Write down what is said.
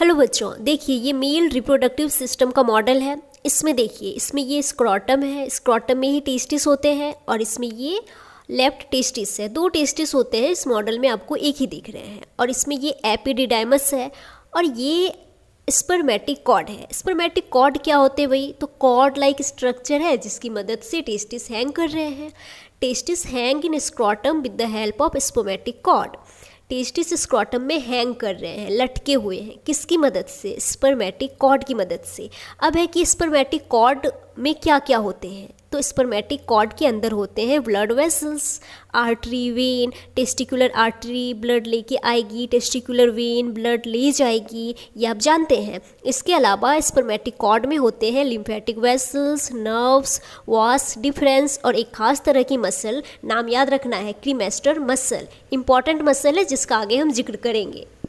hello बच्चों देखिए ये मेल रिप्रोडक्टिव सिस्टम का मॉडल है इसमें देखिए इसमें ये स्क्रॉटम है स्क्रॉटम में ही टेस्टिस होते हैं और इसमें ये लेफ्ट टेस्टिस है दो टेस्टिस होते हैं इस मॉडल में आपको एक ही दिख रहे हैं और इसमें ये एपिडिडाइमस है और ये स्पर्मेटिक कॉर्ड है स्पर्मेटिक कॉर्ड क्या होते हैं भाई तो कॉर्ड लाइक स्ट्रक्चर है जिसकी मदद से टेस्टिस हैंग कर रहे हैं testis hang in scrotum with the help of spermatic cord testis scrotum में हैंग कर रहे हैं लटके हुए हैं किसकी मदद से स्पर्मेटिक कॉर्ड की मदद से अब है कि स्पर्मेटिक कॉर्ड में क्या क्या होते हैं तो स्पर्मेटिक कॉर्ड के अंदर होते हैं blood vessels artery vein testicular artery blood लेके आएगी टेस्टिकुलर वेन ब्लड ले जाएगी ये आप जानते हैं इसके अलावा स्पर्मेटिक कॉर्ड में होते हैं lymphatic vessels nerves vas deferens और एक खास तरह की मसल नाम याद रखना है क्रीमेस्टर मसल इंपॉर्टेंट मसल है जिसका आगे हम जिक्र करेंगे